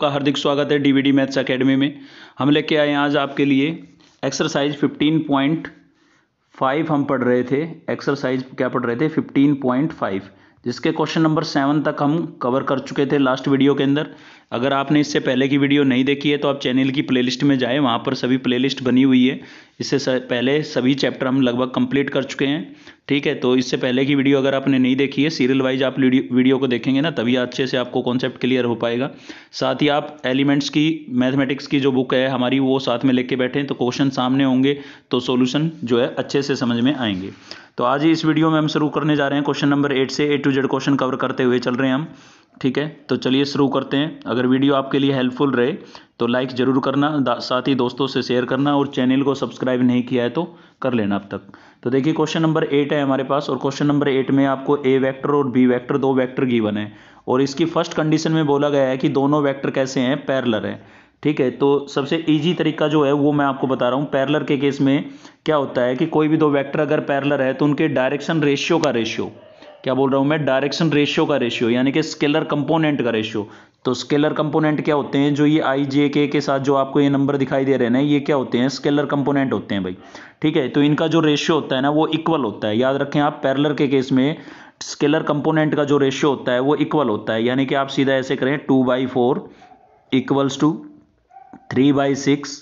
आपका हार्दिक स्वागत है डीवीडी मैथ्स एकेडमी में हम लेके आए आज आपके लिए एक्सरसाइज 15.5 हम पढ़ रहे थे एक्सरसाइज क्या पढ़ रहे थे 15.5 जिसके क्वेश्चन नंबर सेवन तक हम कवर कर चुके थे लास्ट वीडियो के अंदर अगर आपने इससे पहले की वीडियो नहीं देखी है तो आप चैनल की प्लेलिस्ट में जाएं वहाँ पर सभी प्लेलिस्ट बनी हुई है इससे पहले सभी चैप्टर हम लगभग कंप्लीट कर चुके हैं ठीक है तो इससे पहले की वीडियो अगर आपने नहीं देखी है सीरियल वाइज आप वीडियो को देखेंगे ना तभी अच्छे से आपको कॉन्सेप्ट क्लियर हो पाएगा साथ ही आप एलिमेंट्स की मैथमेटिक्स की जो बुक है हमारी वो साथ में लेके बैठे तो क्वेश्चन सामने होंगे तो सोल्यूशन जो है अच्छे से समझ में आएंगे तो आज ही इस वीडियो में हम शुरू करने जा रहे हैं क्वेश्चन नंबर एट से A to Z question cover करते हुए चल रहे हैं हम ठीक है तो चलिए शुरू करते हैं अगर वीडियो आपके लिए हेल्पफुल रहे तो लाइक ज़रूर करना साथ ही दोस्तों से शेयर करना और चैनल को सब्सक्राइब नहीं किया है तो कर लेना अब तक तो देखिए क्वेश्चन नंबर एट है हमारे पास और क्वेश्चन नंबर एट में आपको ए वैक्टर और बी वैक्टर दो वैक्टर गीवन है और इसकी फर्स्ट कंडीशन में बोला गया है कि दोनों वैक्टर कैसे हैं पैरलर हैं ठीक है तो सबसे इजी तरीका जो है वो मैं आपको बता रहा हूँ पैरलर के केस में क्या होता है कि कोई भी दो वेक्टर अगर पैरलर है तो उनके डायरेक्शन रेशियो का रेशियो क्या बोल रहा हूँ मैं डायरेक्शन रेशियो का रेशियो यानी कि स्केलर कंपोनेंट का रेशियो तो स्केलर कंपोनेंट क्या होते हैं जो ये आई जे के के साथ जो आपको ये नंबर दिखाई दे रहे हैं ना ये क्या होते हैं स्केलर कंपोनेंट होते हैं भाई ठीक है तो इनका जो रेशियो होता है ना वो इक्वल होता है याद रखें आप पैरलर के केस में स्केलर कंपोनेंट का जो रेशियो होता है वो इक्वल होता है यानी कि आप सीधा ऐसे करें two by four equals to three by six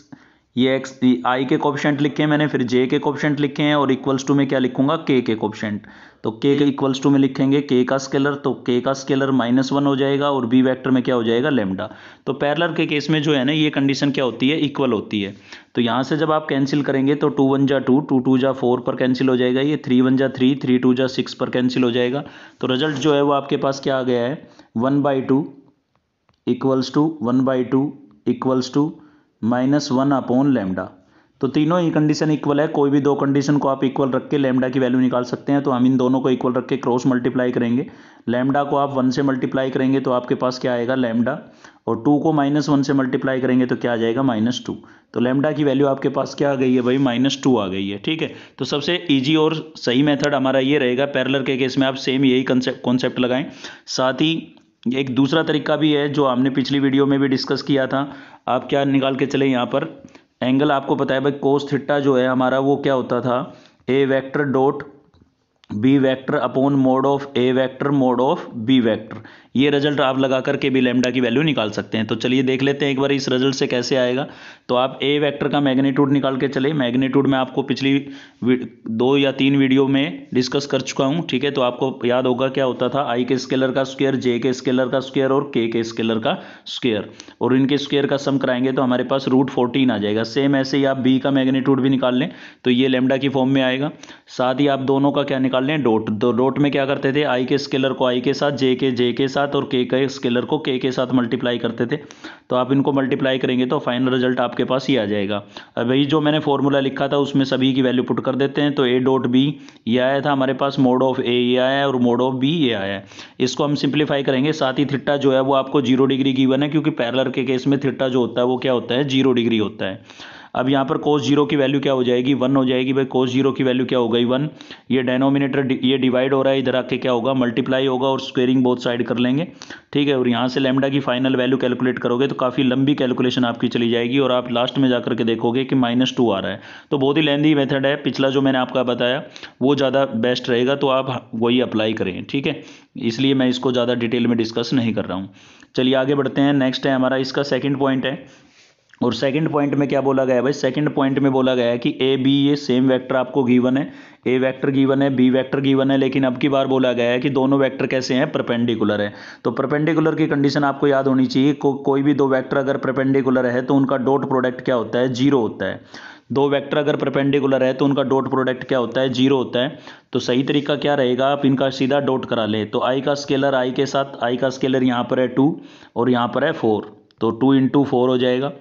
ये एक्स आई के कॉप्शेंट लिखे हैं मैंने फिर जे के कॉप्शेंट लिखे हैं और इक्वल्स टू में क्या लिखूंगा के के कॉप्शेंट तो के के इक्वल्स टू में लिखेंगे के का स्केलर तो के का स्केलर माइनस वन हो जाएगा और बी वेक्टर में क्या हो जाएगा लेमडा तो पैरलर के केस में जो है ना ये कंडीशन क्या होती है इक्वल होती है तो यहाँ से जब आप कैंसिल करेंगे तो टू वन जा टू टू टू जा फोर पर कैंसिल हो जाएगा ये थ्री वन जा थ्री थ्री टू जा सिक्स पर कैंसिल हो जाएगा तो रिजल्ट जो है वो आपके पास क्या आ गया है one by two equals to one by two equals to minus one upon lambda तो तीनों ही कंडीशन इक्वल है कोई भी दो कंडीशन को आप इक्वल रख के लेमडा की वैल्यू निकाल सकते हैं तो हम इन दोनों को इक्वल रख के क्रॉस मल्टीप्लाई करेंगे लेमडा को आप वन से मल्टीप्लाई करेंगे तो आपके पास क्या आएगा लेमडा और टू को माइनस वन से मल्टीप्लाई करेंगे तो क्या आ जाएगा माइनस टू तो लेमडा की वैल्यू आपके पास क्या आ गई है भाई माइनस टू आ गई है ठीक है तो सबसे ईजी और सही मेथड हमारा ये रहेगा पैरलर के केस में आप सेम यही कॉन्सेप्ट लगाएं साथ ही एक दूसरा तरीका भी है जो हमने पिछली वीडियो में भी डिस्कस किया था आप क्या निकाल के चले यहाँ पर एंगल आपको पता है भाई कोस थिट्टा जो है हमारा वो क्या होता था A vector dot B vector upon mod of A vector mod of B vector ये रिजल्ट आप लगा करके भी लेमडा की वैल्यू निकाल सकते हैं तो चलिए देख लेते हैं एक बार इस रिजल्ट से कैसे आएगा तो आप ए वेक्टर का मैग्नीट्यूड निकाल के चले मैग्नीट्यूड मैं आपको पिछली दो या तीन वीडियो में डिस्कस कर चुका हूँ ठीक है तो आपको याद होगा क्या होता था आई के स्केलर का स्क्वेयर जे के स्केलर का स्क्वेयर और के के स्केलर का स्क्वेयर और इनके स्क्वेयर का सम कराएंगे तो हमारे पास रूट फोर्टीन आ जाएगा सेम ऐसे ही आप बी का मैग्नीट्यूड भी निकाल लें तो ये लेमडा की फॉर्म में आएगा साथ ही आप दोनों का क्या निकाल निकाल लें डोट तो डोट में क्या करते थे आई के स्केलर को आई के साथ जे के जे के साथ और के के स्केलर को के के साथ मल्टीप्लाई करते थे तो आप इनको मल्टीप्लाई करेंगे तो फाइनल रिजल्ट आपके पास ही आ जाएगा अब वही जो मैंने फॉर्मूला लिखा था उसमें सभी की वैल्यू पुट कर देते हैं तो ए डोट बी ये आया था हमारे पास मोड ऑफ ए ये आया है और मोड ऑफ बी ये आया है इसको हम सिंप्लीफाई करेंगे साथ ही थिट्टा जो है वो आपको जीरो डिग्री गिवन है क्योंकि पैरलर के केस में थिट्टा जो होता है वो क्या होता है जीरो डिग्री होता है अब यहाँ पर कोस जीरो की वैल्यू क्या हो जाएगी वन हो जाएगी भाई कोस जीरो की वैल्यू क्या हो गई वन ये डेनोमिनेटर ये डिवाइड हो रहा है इधर आके क्या होगा मल्टीप्लाई होगा और स्क्वेयरिंग बहुत साइड कर लेंगे ठीक है और यहाँ से लेमडा की फाइनल वैल्यू कैलकुलेट करोगे तो काफ़ी लंबी कैलकुलेशन आपकी चली जाएगी और आप लास्ट में जाकर के देखोगे कि माइनस टू आ रहा है तो बहुत ही लेंदी मेथड है पिछला जो मैंने आपका बताया वो ज़्यादा बेस्ट रहेगा तो आप वही अप्लाई करें ठीक है इसलिए मैं इसको ज़्यादा डिटेल में डिस्कस नहीं कर रहा हूँ चलिए आगे बढ़ते हैं नेक्स्ट है हमारा इसका सेकेंड पॉइंट है और सेकंड पॉइंट में क्या बोला गया भाई सेकंड पॉइंट में बोला गया है कि ए बी ये सेम वेक्टर आपको गीवन है ए वेक्टर गीवन है बी वेक्टर गीवन है लेकिन अब की बार बोला गया है कि दोनों वेक्टर कैसे हैं परपेंडिकुलर है तो परपेंडिकुलर की कंडीशन आपको याद होनी चाहिए को, कोई भी दो वैक्टर अगर परपेंडिकुलर है तो उनका डोट प्रोडक्ट क्या होता है जीरो होता है दो वेक्टर अगर परपेंडिकुलर है तो उनका डॉट प्रोडक्ट क्या होता है जीरो होता है तो सही तरीका क्या रहेगा आप इनका सीधा डॉट करा लें तो आई का स्केलर आई के साथ आई का स्केलर यहाँ पर है टू और यहाँ पर है फोर तो टू इंटू फोर हो जाएगा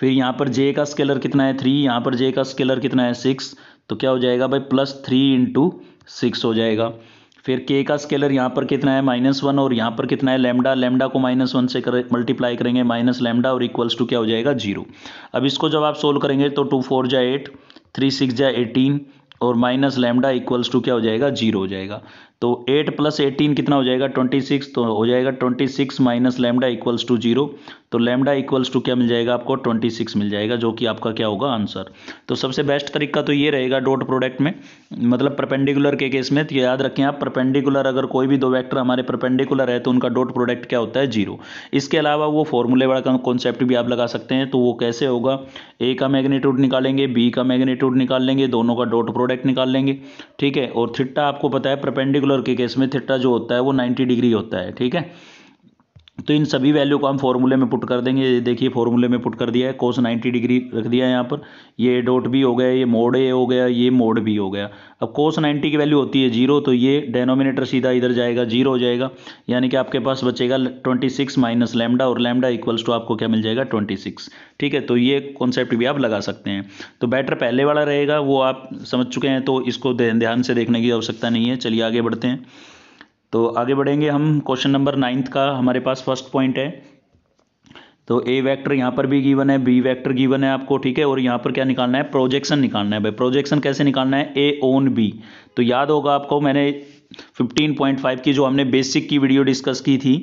फिर यहाँ पर जे का स्केलर कितना है थ्री यहाँ पर जे का स्केलर कितना है सिक्स तो क्या हो जाएगा भाई प्लस थ्री इंटू सिक्स हो जाएगा फिर के का स्केलर यहाँ पर कितना है माइनस वन और यहाँ पर कितना है लेमडा लेमडा को माइनस वन से कर मल्टीप्लाई करेंगे माइनस लेमडा और इक्वल्स टू क्या हो जाएगा जीरो अब इसको जब आप सोल्व करेंगे तो टू फोर जाए एट थ्री सिक्स जाए एटीन और माइनस लेमडा इक्वल्स टू क्या हो जाएगा जीरो हो जाएगा तो 8 प्लस एटीन कितना हो जाएगा 26 तो हो जाएगा 26 six minus lambda equals to zero तो लेमडा इक्वल्स टू क्या मिल जाएगा आपको 26 मिल जाएगा जो कि आपका क्या होगा आंसर तो सबसे बेस्ट तरीका तो ये रहेगा डॉट प्रोडक्ट में मतलब परपेंडिकुलर के केस में तो याद रखें आप परपेंडिकुलर अगर कोई भी दो वैक्टर हमारे परपेंडिकुलर है तो उनका डॉट प्रोडक्ट क्या होता है जीरो इसके अलावा वो फॉर्मूले वाला कॉन्सेप्ट भी आप लगा सकते हैं तो वो कैसे होगा ए का मैग्नीट्यूड निकालेंगे बी का मैग्नीट्यूड निकाल लेंगे दोनों का डॉट प्रोडक्ट निकाल लेंगे ठीक है और थिट्टा आपको पता है परपेंडिकुलर सर्कुलर के केस में थिट्टा जो होता है वो 90 डिग्री होता है ठीक है तो इन सभी वैल्यू को हम फॉर्मूले में पुट कर देंगे ये देखिए फॉर्मूले में पुट कर दिया है कोस 90 डिग्री रख दिया है यहाँ पर ये डॉट भी हो गया ये मोड ए हो गया ये मोड भी हो गया अब कोस 90 की वैल्यू होती है जीरो तो ये डेनोमिनेटर सीधा इधर जाएगा जीरो हो जाएगा यानी कि आपके पास बचेगा ट्वेंटी सिक्स माइनस लेमडा और लेमडा इक्वल्स टू आपको क्या मिल जाएगा ट्वेंटी सिक्स ठीक है तो ये कॉन्सेप्ट भी आप लगा सकते हैं तो बैटर पहले वाला रहेगा वो आप समझ चुके हैं तो इसको ध्यान से देखने की आवश्यकता नहीं है चलिए आगे बढ़ते हैं तो आगे बढ़ेंगे हम क्वेश्चन नंबर नाइन्थ का हमारे पास फर्स्ट पॉइंट है तो ए वेक्टर यहाँ पर भी गिवन है बी वेक्टर गिवन है आपको ठीक है और यहाँ पर क्या निकालना है प्रोजेक्शन निकालना है भाई प्रोजेक्शन कैसे निकालना है ए ओन बी तो याद होगा आपको मैंने 15.5 की जो हमने बेसिक की वीडियो डिस्कस की थी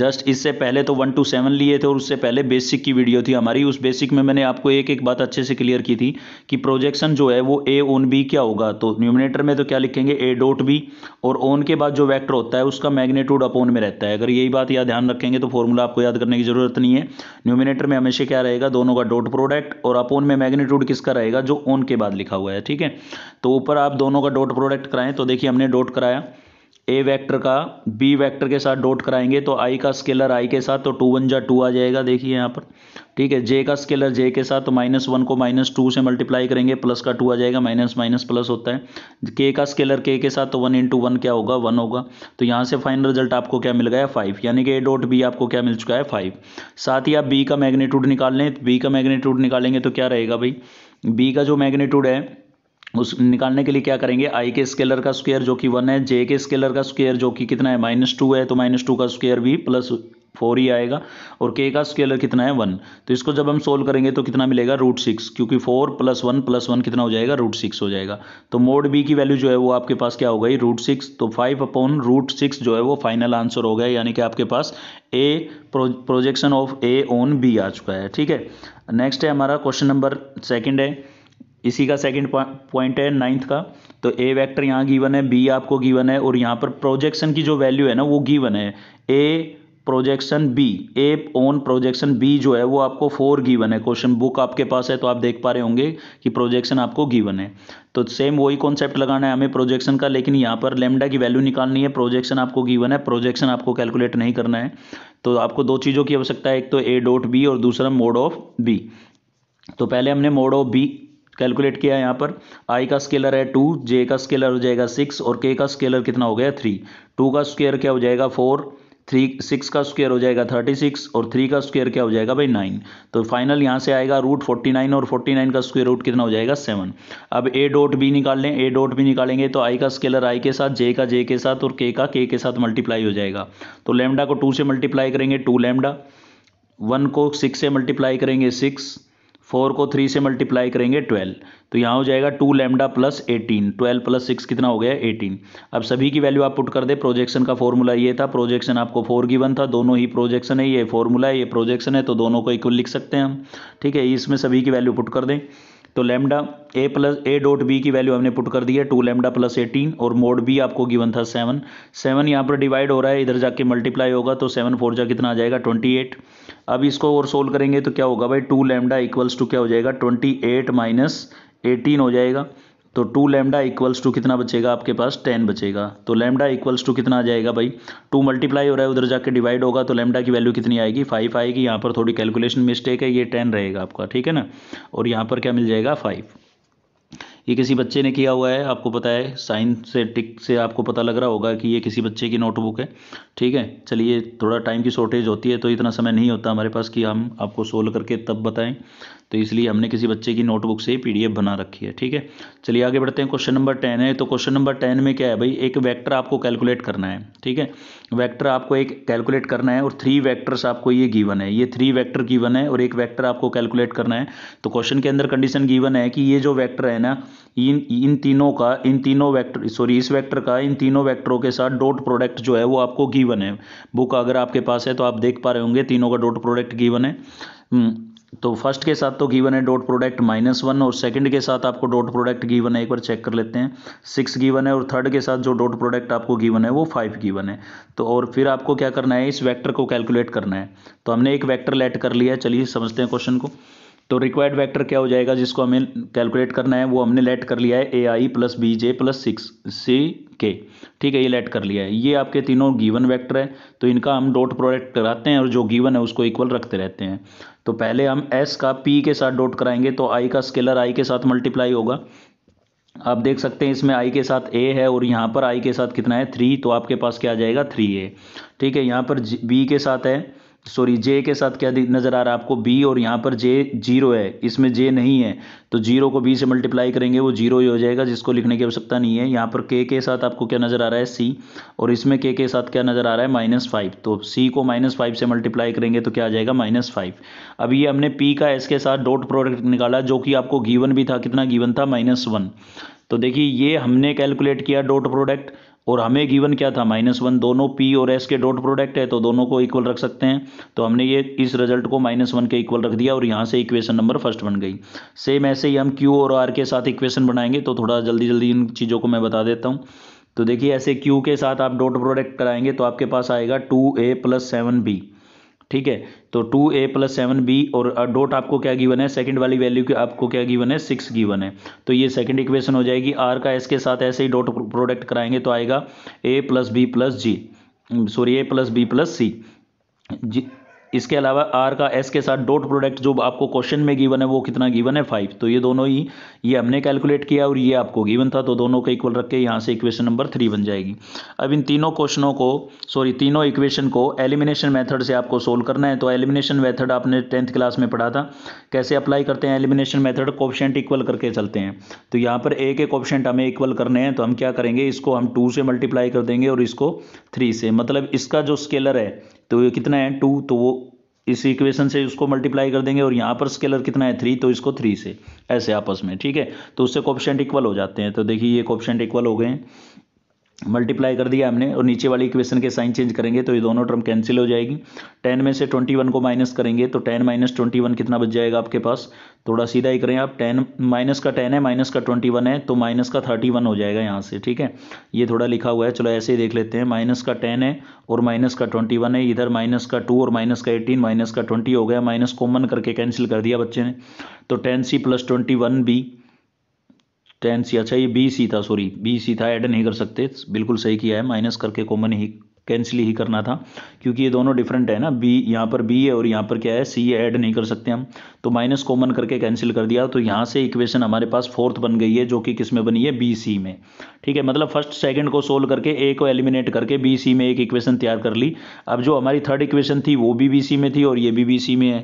जस्ट इससे पहले तो वन टू सेवन लिए थे और उससे पहले बेसिक की वीडियो थी हमारी उस बेसिक में मैंने आपको एक एक बात अच्छे से क्लियर की थी कि प्रोजेक्शन जो है वो ए ओन बी क्या होगा तो न्यूमिनेटर में तो क्या लिखेंगे ए डॉट बी और ओन के बाद जो वैक्टर होता है उसका मैग्नेट्यूड अपोन में रहता है अगर यही बात याद ध्यान रखेंगे तो फॉर्मूला आपको याद करने की जरूरत नहीं है न्यूमिनेटर में हमेशा क्या रहेगा दोनों का डोट प्रोडक्ट और अपोन में मैग्नेट्यूड किसका रहेगा जो ओन के बाद लिखा हुआ है ठीक है तो ऊपर आप दोनों का डोट प्रोडक्ट कराएं तो देखिए हमने डोट कराया ए वेक्टर का बी वेक्टर के साथ डॉट कराएंगे तो आई का स्केलर आई के साथ तो टू वन जा टू आ जाएगा देखिए यहाँ पर ठीक है जे का स्केलर जे के साथ तो माइनस वन को माइनस टू से मल्टीप्लाई करेंगे प्लस का टू आ जाएगा माइनस माइनस प्लस होता है के का स्केलर के के साथ तो वन इंटू वन क्या होगा वन होगा तो यहाँ से फाइनल रिजल्ट आपको क्या मिल गया फाइव यानी कि ए डॉट बी आपको क्या मिल चुका है फाइव साथ ही आप बी का मैग्नीट्यूड निकाल लें बी का मैग्नीट्यूड निकालेंगे तो क्या रहेगा भाई बी का जो मैग्नीट्यूड है उस निकालने के लिए क्या करेंगे आई के स्केलर का स्क्वेयर जो कि वन है जे के स्केलर का स्क्वेयर जो कि कितना है माइनस टू है तो माइनस टू का स्क्वेयर भी प्लस फोर ही आएगा और के का स्केलर कितना है वन तो इसको जब हम सोल्व करेंगे तो कितना मिलेगा रूट सिक्स क्योंकि four plus one plus one कितना हो जाएगा रूट सिक्स हो जाएगा तो मोड बी की वैल्यू जो है वो आपके पास क्या हो गई रूट सिक्स तो फाइव अपॉन रूट सिक्स जो है वो फाइनल आंसर हो गया यानी कि आपके पास A projection of A on B आ चुका है ठीक है नेक्स्ट है हमारा क्वेश्चन नंबर सेकेंड है इसी का सेकंड पॉइंट है नाइन्थ का तो ए वेक्टर यहाँ गिवन है बी आपको गिवन है और यहाँ पर प्रोजेक्शन की जो वैल्यू है ना वो गिवन है A projection B A on projection B जो है वो आपको फोर गिवन है क्वेश्चन बुक आपके पास है तो आप देख पा रहे होंगे कि प्रोजेक्शन आपको गिवन है तो सेम वही कॉन्सेप्ट लगाना है हमें प्रोजेक्शन का लेकिन यहाँ पर लेमडा की वैल्यू निकालनी है प्रोजेक्शन आपको गिवन है प्रोजेक्शन आपको कैलकुलेट नहीं करना है तो आपको दो चीज़ों की आवश्यकता है एक तो ए डॉट बी और दूसरा मोड ऑफ बी तो पहले हमने मोड ऑफ बी कैलकुलेट किया यहाँ पर आई का स्केलर है टू जे का स्केलर हो जाएगा सिक्स और के का स्केलर कितना हो गया थ्री टू का स्क्वेयर क्या हो जाएगा फोर थ्री सिक्स का स्क्वेयर हो जाएगा थर्टी सिक्स और थ्री का स्क्वेयर क्या हो जाएगा भाई नाइन तो फाइनल यहाँ से आएगा रूट फोर्टी नाइन और फोर्टी नाइन का स्क्वेयर रूट कितना हो जाएगा सेवन अब ए डॉट बी निकाल लें ए डॉट बी निकालेंगे तो आई का स्केलर आई के साथ जे का जे के साथ और के का के के साथ मल्टीप्लाई हो जाएगा तो लेमडा को टू से मल्टीप्लाई करेंगे टू लेमडा वन को सिक्स से मल्टीप्लाई करेंगे सिक्स फोर को थ्री से मल्टीप्लाई करेंगे ट्वेल्व तो यहाँ हो जाएगा two lambda plus eighteen twelve plus six कितना हो गया एटीन अब सभी की वैल्यू आप पुट कर दे प्रोजेक्शन का फॉर्मूला ये था प्रोजेक्शन आपको फोर गिवन था दोनों ही प्रोजेक्शन है ये फॉर्मूला है ये प्रोजेक्शन है तो दोनों को इक्वल लिख सकते हैं हम ठीक है इसमें सभी की वैल्यू पुट कर दें तो lambda A plus A dot B की वैल्यू हमने पुट कर दी है टू लेमडा प्लस एटीन और मोड बी आपको गिवन था सेवन सेवन यहाँ पर डिवाइड हो रहा है इधर जाके मल्टीप्लाई होगा तो सेवन फोर जा कितना आ जाएगा ट्वेंटी एट अब इसको और सोल्व करेंगे तो क्या होगा भाई टू लेमडा इक्वल्स टू क्या हो जाएगा ट्वेंटी एट माइनस एटीन हो जाएगा तो टू लेमडा इक्वल्स टू कितना बचेगा आपके पास टेन बचेगा तो लैमडा इक्वल्स टू कितना आ जाएगा भाई टू मल्टीप्लाई हो रहा है उधर जाके डिवाइड होगा तो लेमडा की वैल्यू कितनी आएगी फाइव आएगी यहाँ पर थोड़ी कैलकुलेशन मिस्टेक है ये टेन रहेगा आपका ठीक है ना और यहाँ पर क्या मिल जाएगा फाइव ये किसी बच्चे ने किया हुआ है आपको पता है साइन से टिक से आपको पता लग रहा होगा कि ये किसी बच्चे की नोटबुक है ठीक है चलिए थोड़ा टाइम की शॉर्टेज होती है तो इतना समय नहीं होता हमारे पास कि हम आपको सोल्व करके तब बताएं तो इसलिए हमने किसी बच्चे की नोटबुक से ही पीडीएफ बना रखी है ठीक है चलिए आगे बढ़ते हैं क्वेश्चन नंबर टेन है तो क्वेश्चन नंबर टेन में क्या है भाई एक वैक्टर आपको कैलकुलेट करना है ठीक है वैक्टर आपको एक कैलकुलेट करना है और थ्री वैक्टर्स आपको ये गीवन है ये थ्री वैक्टर गीवन है और एक वैक्टर आपको कैलकुलेट करना है तो क्वेश्चन के अंदर कंडीशन गीवन है कि ये जो वैक्टर है ना इन इन तीनों का इन तीनों वैक्टर सॉरी इस वैक्टर का इन तीनों वैक्टरों के साथ डॉट प्रोडक्ट जो है वो आपको गिवन है बुक अगर आपके पास है तो आप देख पा रहे होंगे तीनों का डॉट प्रोडक्ट गिवन है हम्म, तो फर्स्ट के साथ तो गिवन है डॉट प्रोडक्ट माइनस वन और सेकंड के साथ आपको डॉट प्रोडक्ट गिवन है एक बार चेक कर लेते हैं सिक्स गिवन है और थर्ड के साथ जो डॉट प्रोडक्ट आपको गिवन है वो फाइव गिवन है तो और फिर आपको क्या करना है इस वैक्टर को कैलकुलेट करना है तो हमने एक वैक्टर लेट कर लिया चलिए समझते हैं क्वेश्चन को तो रिक्वायर्ड वेक्टर क्या हो जाएगा जिसको हमें कैलकुलेट करना है वो हमने लेट कर लिया है A I plus B J plus six C K ठीक है ये लेट कर लिया है ये आपके तीनों गिवन वेक्टर है तो इनका हम डॉट प्रोडक्ट कराते हैं और जो गिवन है उसको इक्वल रखते रहते हैं तो पहले हम एस का पी के साथ डॉट कराएंगे तो आई का स्केलर आई के साथ मल्टीप्लाई होगा आप देख सकते हैं इसमें आई के साथ ए है और यहाँ पर आई के साथ कितना है थ्री तो आपके पास क्या आ जाएगा थ्री ए ठीक है यहाँ पर बी के साथ है सॉरी जे के साथ क्या नज़र आ रहा है आपको बी और यहाँ पर जे जीरो है इसमें जे नहीं है तो जीरो को बी से मल्टीप्लाई करेंगे वो जीरो ही हो जाएगा जिसको लिखने की आवश्यकता नहीं है यहाँ पर के के साथ आपको क्या नज़र आ रहा है सी और इसमें के के साथ क्या नज़र आ रहा है माइनस फाइव तो सी को माइनस फाइव से मल्टीप्लाई करेंगे तो क्या आ जाएगा माइनस फाइव अब ये हमने पी का एस के साथ डॉट प्रोडक्ट निकाला जो कि आपको गीवन भी था कितना गीवन था माइनस वन तो देखिए ये हमने कैलकुलेट किया डॉट प्रोडक्ट और हमें गिवन क्या था माइनस वन दोनों पी और एस के डॉट प्रोडक्ट है तो दोनों को इक्वल रख सकते हैं तो हमने ये इस रिजल्ट को माइनस वन के इक्वल रख दिया और यहाँ से इक्वेशन नंबर फर्स्ट बन गई सेम ऐसे ही हम क्यू और आर के साथ इक्वेशन बनाएंगे तो थोड़ा जल्दी जल्दी इन चीज़ों को मैं बता देता हूँ तो देखिए ऐसे क्यू के साथ आप डॉट प्रोडक्ट कराएंगे तो आपके पास आएगा two A plus seven B ठीक है तो two A plus seven B और डॉट आपको क्या गिवन है सेकंड वाली वैल्यू की आपको क्या गिवन है सिक्स गिवन है तो ये सेकंड इक्वेशन हो जाएगी आर का एस के साथ ऐसे ही डॉट प्रोडक्ट कराएंगे तो आएगा A plus B plus G sorry A plus B plus C जी इसके अलावा आर का एस के साथ डॉट प्रोडक्ट जो आपको क्वेश्चन में गिवन है वो कितना गिवन है फाइव तो ये दोनों ही ये हमने कैलकुलेट किया और ये आपको गिवन था तो दोनों को इक्वल रख के यहाँ से इक्वेशन नंबर थ्री बन जाएगी अब इन तीनों क्वेश्चनों को सॉरी तीनों इक्वेशन को एलिमिनेशन मेथड से आपको सोल्व करना है तो एलिमिनेशन मैथड आपने टेंथ क्लास में पढ़ा था कैसे अप्लाई करते हैं एलिमिनेशन मैथड कोप्शेंट इक्वल करके चलते हैं तो यहाँ पर एक एक ऑप्शेंट हमें इक्वल करने हैं तो हम क्या करेंगे इसको हम टू से मल्टीप्लाई कर देंगे और इसको थ्री से मतलब इसका जो स्केलर है तो ये कितना है टू तो वो इस इक्वेशन से उसको मल्टीप्लाई कर देंगे और यहाँ पर स्केलर कितना है थ्री तो इसको थ्री से ऐसे आपस में ठीक है तो उससे कॉप्शेंट इक्वल हो जाते हैं तो देखिए ये कॉप्शेंट इक्वल हो गए हैं मल्टीप्लाई कर दिया हमने और नीचे वाली इक्वेशन के साइन चेंज करेंगे तो ये दोनों टर्म कैंसिल हो जाएगी टेन में से ट्वेंटी वन को माइनस करेंगे तो टेन माइनस ट्वेंटी वन कितना बच जाएगा आपके पास थोड़ा सीधा ही करें आप टेन माइनस का टेन है माइनस का ट्वेंटी वन है तो माइनस का थर्टी वन हो जाएगा यहाँ से ठीक है ये थोड़ा लिखा हुआ है चलो ऐसे ही देख लेते हैं माइनस का टेन है और माइनस का ट्वेंटी वन है इधर माइनस का टू और माइनस का एटीन माइनस का ट्वेंटी हो गया माइनस कॉमन करके कैंसिल कर दिया बच्चे ने तो ten C plus twenty one B ten C अच्छा ये बी सी था सॉरी बी सी था ऐड नहीं कर सकते बिल्कुल सही किया है माइनस करके कॉमन ही कैंसिल ही करना था क्योंकि ये दोनों डिफरेंट है ना बी यहाँ पर बी है और यहाँ पर क्या है सी ऐड नहीं कर सकते हम तो माइनस कॉमन करके कैंसिल कर दिया तो यहाँ से इक्वेशन हमारे पास फोर्थ बन गई है जो कि किस में बनी है बी सी में ठीक है मतलब फर्स्ट सेकंड को सोल्व करके ए को एलिमिनेट करके बी सी में एक इक्वेशन तैयार कर ली अब जो हमारी थर्ड इक्वेशन थी वो भी बी सी में थी और ये भी बी सी में है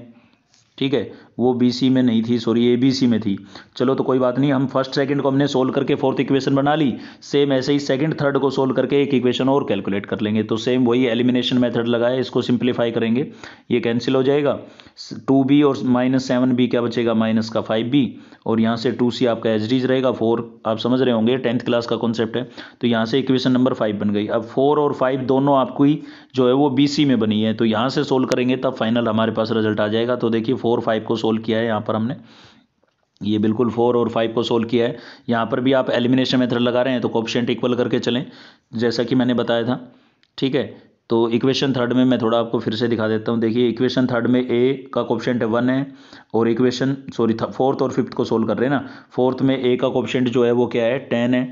ठीक है वो बी सी में नहीं थी सॉरी ए बी सी में थी चलो तो कोई बात नहीं हम फर्स्ट सेकंड को हमने सोल्व करके फोर्थ इक्वेशन बना ली सेम ऐसे ही सेकंड थर्ड को सोल्व करके एक इक्वेशन और कैलकुलेट कर लेंगे तो सेम वही एलिमिनेशन मेथड लगाए इसको सिंप्लीफाई करेंगे ये कैंसिल हो जाएगा टू बी और माइनस सेवन बी क्या बचेगा माइनस का फाइव बी और यहाँ से टू सी आपका एच रहेगा फोर आप समझ रहे होंगे टेंथ क्लास का कॉन्सेप्ट है तो यहाँ से इक्वेशन नंबर फाइव बन गई अब फोर और फाइव दोनों आपको ही जो है वो बी सी में बनी है तो यहाँ से सोल्व करेंगे तब फाइनल हमारे पास रिजल्ट आ जाएगा तो देखिए फोर फाइव को सोल्व किया है यहाँ पर हमने ये बिल्कुल फोर और फाइव को सोल्व किया है यहाँ पर भी आप एलिमिनेशन मेथड लगा रहे हैं तो कोप्शेंट इक्वल करके चलें जैसा कि मैंने बताया था ठीक है तो इक्वेशन थर्ड में मैं थोड़ा आपको फिर से दिखा देता हूँ देखिए इक्वेशन थर्ड में ए का कोप्शेंट वन है और इक्वेशन सॉरी फोर्थ और फिफ्थ को सोल्व कर रहे हैं ना फोर्थ में ए का कोप्शेंट जो है वो क्या है टेन है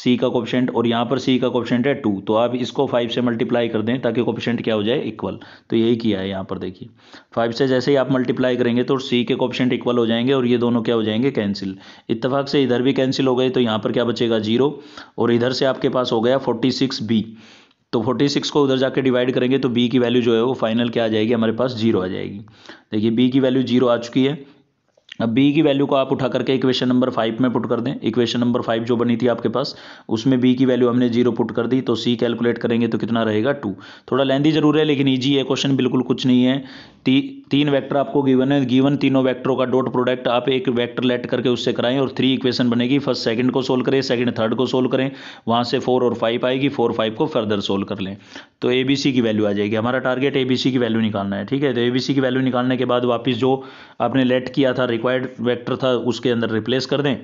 सी का कोपिशेंट और यहाँ पर सी का कोपिशेंट है टू तो आप इसको फाइव से मल्टीप्लाई कर दें ताकि कोपिशेंट क्या हो जाए इक्वल तो यही किया है यहाँ पर देखिए फाइव से जैसे ही आप मल्टीप्लाई करेंगे तो सी के कोपिशेंट इक्वल हो जाएंगे और ये दोनों क्या हो जाएंगे कैंसिल इतफाक से इधर भी कैंसिल हो गए तो यहाँ पर क्या बचेगा जीरो और इधर से आपके पास हो गया फोर्टी सिक्स बी तो 46 को उधर जाके डिवाइड करेंगे तो b की वैल्यू जो है वो फाइनल क्या आ जाएगी हमारे पास जीरो आ जाएगी देखिए b की वैल्यू जीरो आ चुकी है अब बी की वैल्यू को आप उठा करके इक्वेशन नंबर फाइव में पुट कर दें इक्वेशन नंबर फाइव जो बनी थी आपके पास उसमें बी की वैल्यू हमने जीरो पुट कर दी तो सी कैलकुलेट करेंगे तो कितना रहेगा टू थोड़ा लेंदी जरूर है लेकिन ईजी है क्वेश्चन बिल्कुल कुछ नहीं है ती, तीन वैक्टर आपको गिवन है गिवन तीनों वैक्टरों का डॉट प्रोडक्ट आप एक वैक्टर लेट करके उससे कराएं और थ्री इक्वेशन बनेगी फर्स्ट सेकेंड को सोल्व करें सेकेंड थर्ड को सोल्व करें वहाँ से फोर और फाइव आएगी फोर फाइव को फर्दर सोल्व कर लें तो ए बी सी की वैल्यू आ जाएगी हमारा टारगेट ए बी सी की वैल्यू निकालना है ठीक है तो ए बी सी की वैल्यू निकालने के बाद वापस जो आपने लेट किया था रिक्वायर्ड वेक्टर था उसके अंदर रिप्लेस कर दें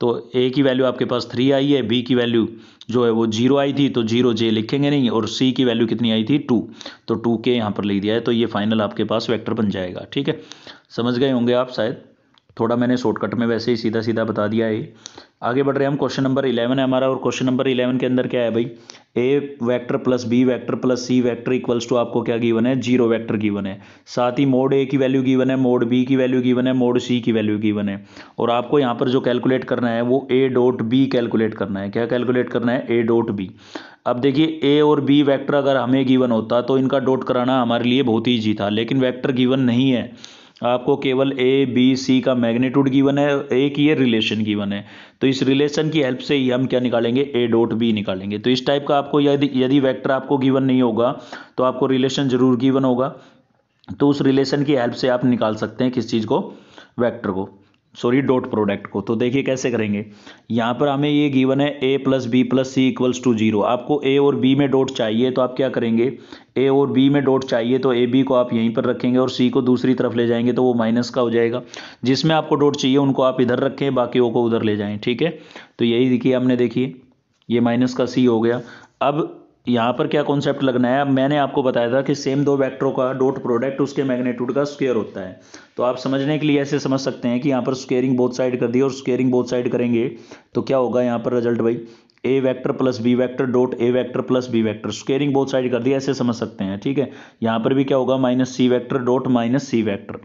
तो ए की वैल्यू आपके पास थ्री आई है बी की वैल्यू जो है वो जीरो आई थी तो जीरो जे लिखेंगे नहीं और सी की वैल्यू कितनी आई थी टू तो टू के यहाँ पर लिख दिया है तो ये फाइनल आपके पास वैक्टर बन जाएगा ठीक है समझ गए होंगे आप शायद थोड़ा मैंने शॉर्टकट में वैसे ही सीधा सीधा बता दिया है आगे बढ़ रहे हैं हम क्वेश्चन नंबर इलेवन है हमारा और क्वेश्चन नंबर इलेवन के अंदर क्या है भाई A vector plus B vector plus C vector equals to आपको क्या गिवन है जीरो वेक्टर गिवन है साथ ही मोड ए की वैल्यू गिवन है मोड बी की वैल्यू गिवन है मोड सी की वैल्यू गिवन है और आपको यहाँ पर जो कैलकुलेट करना है वो ए डॉट बी कैलकुलेट करना है क्या कैलकुलेट करना है ए डॉट बी अब देखिए ए और बी वैक्टर अगर हमें गिवन होता तो इनका डॉट कराना हमारे लिए बहुत ईजी था लेकिन वैक्टर गिवन नहीं है आपको केवल ए बी सी का मैग्नीट्यूड गिवन है एक ये रिलेशन गिवन है तो इस रिलेशन की हेल्प से ही हम क्या निकालेंगे ए डॉट बी निकालेंगे तो इस टाइप का आपको यदि यदि वेक्टर आपको गिवन नहीं होगा तो आपको रिलेशन जरूर गिवन होगा तो उस रिलेशन की हेल्प से आप निकाल सकते हैं किस चीज़ को वैक्टर को सॉरी डॉट प्रोडक्ट को तो देखिए कैसे करेंगे यहाँ पर हमें ये गिवन है A plus B plus C equals to zero आपको ए और बी में डॉट चाहिए तो आप क्या करेंगे ए और बी में डॉट चाहिए तो ए बी को आप यहीं पर रखेंगे और सी को दूसरी तरफ ले जाएंगे तो वो माइनस का हो जाएगा जिसमें आपको डॉट चाहिए उनको आप इधर रखें बाकी को उधर ले जाएँ ठीक है तो यही देखिए हमने देखिए ये माइनस का सी हो गया अब यहाँ पर क्या कॉन्सेप्ट लगना है अब मैंने आपको बताया था कि सेम दो वेक्टरों का डॉट प्रोडक्ट उसके मैग्नेट्यूड का स्क्वेयर होता है तो आप समझने के लिए ऐसे समझ सकते हैं कि यहाँ पर स्क्वेयरिंग बोथ साइड कर दी और स्क्वेयरिंग बोथ साइड करेंगे तो क्या होगा यहाँ पर रिजल्ट भाई A vector plus B vector dot A vector plus B vector squaring both side कर दी ऐसे समझ सकते हैं ठीक है यहाँ पर भी क्या होगा minus C vector dot minus C vector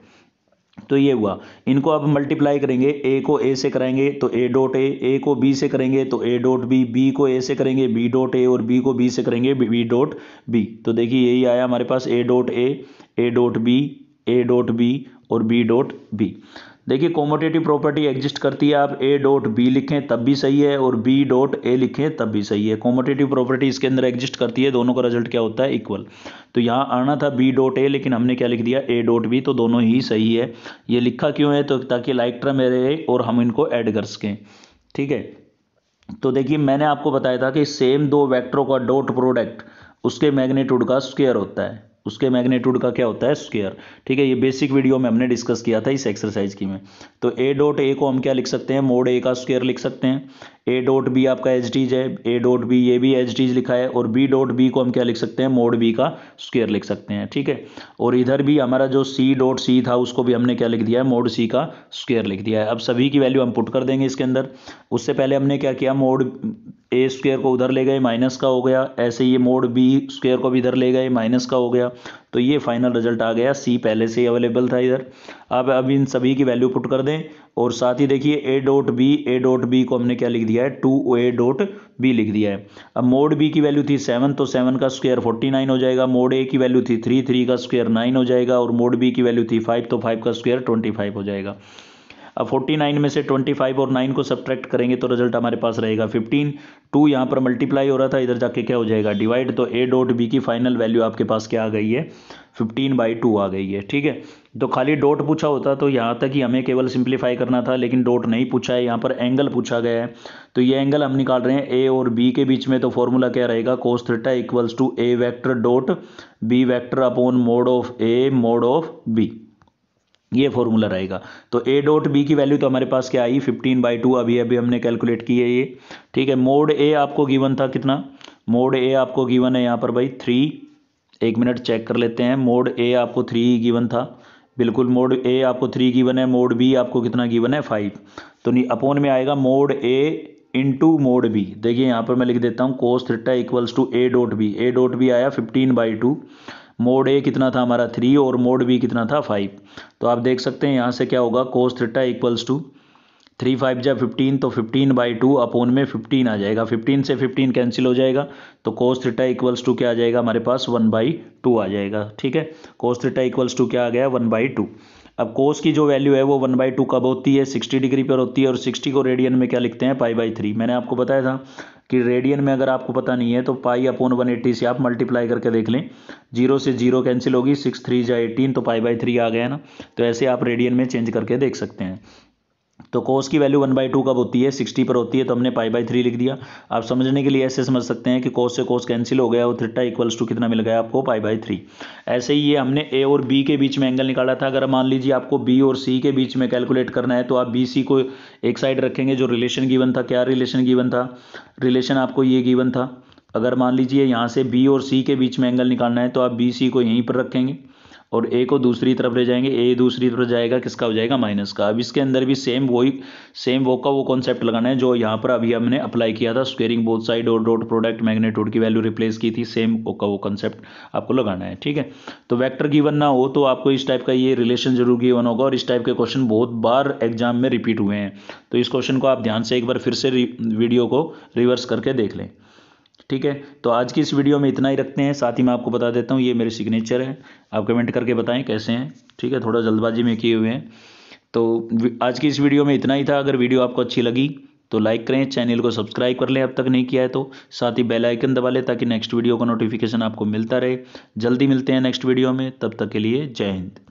तो ये हुआ इनको आप मल्टीप्लाई करेंगे ए को ए से कराएंगे तो ए डॉट ए ए को बी से करेंगे तो ए डॉट बी बी को ए से करेंगे बी डॉट ए और बी को बी से करेंगे बी डॉट बी तो देखिए यही आया हमारे पास A dot A A dot B A dot B और बी डॉट बी देखिए कॉमोटेटिव प्रॉपर्टी एग्जिस्ट करती है आप ए डॉट बी लिखें तब भी सही है और बी डॉट ए लिखें तब भी सही है कॉमोटेटिव प्रॉपर्टी इसके अंदर एग्जिस्ट करती है दोनों का रिजल्ट क्या होता है इक्वल तो यहाँ आना था बी डॉट ए लेकिन हमने क्या लिख दिया ए डॉट बी तो दोनों ही सही है ये लिखा क्यों है तो ताकि लाइक टर्म रहे और हम इनको ऐड कर सकें ठीक है तो देखिए मैंने आपको बताया था कि सेम दो वैक्टरों का डॉट प्रोडक्ट उसके मैग्नेट्यूड का स्क्वेयर होता है उसके मैग्नीट्यूड का क्या होता है स्क्वेयर ठीक है ये बेसिक वीडियो में हमने डिस्कस किया था इस एक्सरसाइज की में तो ए डॉट ए को हम क्या लिख सकते हैं मोड ए का स्क्वेयर लिख सकते हैं ए डॉट बी आपका एच डीज है ए डॉट बी ये भी एच डीज लिखा है और बी डॉट बी को हम क्या लिख सकते हैं मोड बी का स्क्वेयर लिख सकते हैं ठीक है और इधर भी हमारा जो सी डॉट सी था उसको भी हमने क्या लिख दिया है मोड सी का स्क्वेयर लिख दिया है अब सभी की वैल्यू हम पुट कर देंगे इसके अंदर उससे पहले हमने क्या किया मोड ए स्क्वेयर को उधर ले गए माइनस का हो गया ऐसे ये मोड बी स्क्वेयर को भी इधर ले गए माइनस का हो गया तो ये फाइनल रिजल्ट आ गया सी पहले से ही अवेलेबल था इधर अब अब इन सभी की वैल्यू पुट कर दें और साथ ही देखिए A dot B A dot B को हमने क्या लिख दिया है टू ए डॉट बी लिख दिया है अब मोड बी की वैल्यू थी सेवन तो सेवन का स्क्वेयर फोर्टी नाइन हो जाएगा मोड ए की वैल्यू थी थ्री थ्री का स्क्वेयर नाइन हो जाएगा और मोड बी की वैल्यू थी फाइव तो फाइव का स्क्वेयर ट्वेंटी फाइव हो जाएगा अब 49 में से 25 और 9 को सब्ट्रैक्ट करेंगे तो रिजल्ट हमारे पास रहेगा 15 टू यहाँ पर मल्टीप्लाई हो रहा था इधर जाके क्या हो जाएगा डिवाइड तो ए डॉट बी की फाइनल वैल्यू आपके पास क्या आ गई है फिफ्टीन बाई टू आ गई है ठीक है तो खाली डॉट पूछा होता तो यहाँ तक ही हमें केवल सिंप्लीफाई करना था लेकिन डॉट नहीं पूछा है यहाँ पर एंगल पूछा गया है तो ये एंगल हम निकाल रहे हैं ए और बी के बीच में तो फॉर्मूला क्या रहेगा cos theta equals to A vector dot B vector upon mod of A mod of B ये फॉर्मूला रहेगा तो ए डॉट बी की वैल्यू तो हमारे पास क्या आई फिफ्टीन बाई टू अभी अभी हमने कैलकुलेट की है ये ठीक है मोड ए आपको गिवन था कितना मोड ए आपको गिवन है यहाँ पर भाई थ्री एक मिनट चेक कर लेते हैं मोड ए आपको थ्री गिवन था बिल्कुल मोड ए आपको थ्री गिवन है मोड बी आपको कितना गिवन है फाइव तो नहीं अपोन में आएगा mod A into mod B देखिए यहाँ पर मैं लिख देता हूँ कोस थ्रिट्टा equals to A dot B A dot B आया fifteen by two mod A कितना था हमारा थ्री और मोड बी कितना था फाइव तो आप देख सकते हैं यहाँ से क्या होगा कोस थ्रिटा इक्वल्स टू थ्री फाइव जब फिफ्टीन तो फिफ्टीन बाई टू अपोन में फिफ्टीन आ जाएगा फिफ्टीन से फिफ्टीन कैंसिल हो जाएगा तो कोस थीटा इक्वल्स टू क्या आ जाएगा हमारे पास वन बाई टू आ जाएगा ठीक है कोस थीटा इक्वल्स टू क्या आ गया वन बाई टू अब कोस की जो वैल्यू है वो वन बाई टू कब होती है सिक्सटी डिग्री पर होती है और सिक्सटी को रेडियन में क्या लिखते हैं पाई बाई थ्री मैंने आपको बताया था कि रेडियन में अगर आपको पता नहीं है तो पाई अपोन वन एट्टी से आप मल्टीप्लाई करके देख लें जीरो से जीरो कैंसिल होगी सिक्स थ्री जाए एटीन तो पाई बाई थ्री आ गया ना तो ऐसे आप रेडियन में चेंज करके देख सकते हैं तो कोस की वैल्यू वन बाई टू कब होती है सिक्सटी पर होती है तो हमने पाई बाई थ्री लिख दिया आप समझने के लिए ऐसे समझ सकते हैं कि कोस से कोस कैंसिल हो गया और थ्रिट्टा इक्वल्स टू कितना मिल गया आपको पाई बाई थ्री ऐसे ही ये हमने ए और बी के बीच में एंगल निकाला था अगर मान लीजिए आपको बी और सी के बीच में कैलकुलेट करना है तो आप बी सी को एक साइड रखेंगे जो रिलेशन गीवन था क्या रिलेशन गीवन था रिलेशन आपको ये गीवन था अगर मान लीजिए यहाँ से बी और सी के बीच में एंगल निकालना है तो आप बी सी को यहीं पर रखेंगे और ए को दूसरी तरफ ले जाएंगे ए दूसरी तरफ जाएगा किसका हो जाएगा माइनस का अब इसके अंदर भी सेम वही सेम वो का वो कॉन्सेप्ट लगाना है जो यहाँ पर अभी हमने अप्लाई किया था स्क्वेयरिंग बोथ साइड और डॉट प्रोडक्ट मैग्नेटोड की वैल्यू रिप्लेस की थी सेम वो का वो कॉन्सेप्ट आपको लगाना है ठीक है तो वैक्टर गिवन ना हो तो आपको इस टाइप का ये रिलेशन जरूर गिवन होगा और इस टाइप के क्वेश्चन बहुत बार एग्जाम में रिपीट हुए हैं तो इस क्वेश्चन को आप ध्यान से एक बार फिर से वीडियो को रिवर्स करके देख लें ठीक है तो आज की इस वीडियो में इतना ही रखते हैं साथ ही मैं आपको बता देता हूँ ये मेरे सिग्नेचर है आप कमेंट करके बताएं कैसे हैं ठीक है थोड़ा जल्दबाजी में किए हुए हैं तो आज की इस वीडियो में इतना ही था अगर वीडियो आपको अच्छी लगी तो लाइक करें चैनल को सब्सक्राइब कर लें अब तक नहीं किया है तो साथ ही बेल आइकन दबा लें ताकि नेक्स्ट वीडियो का नोटिफिकेशन आपको मिलता रहे जल्दी मिलते हैं नेक्स्ट वीडियो में तब तक के लिए जय हिंद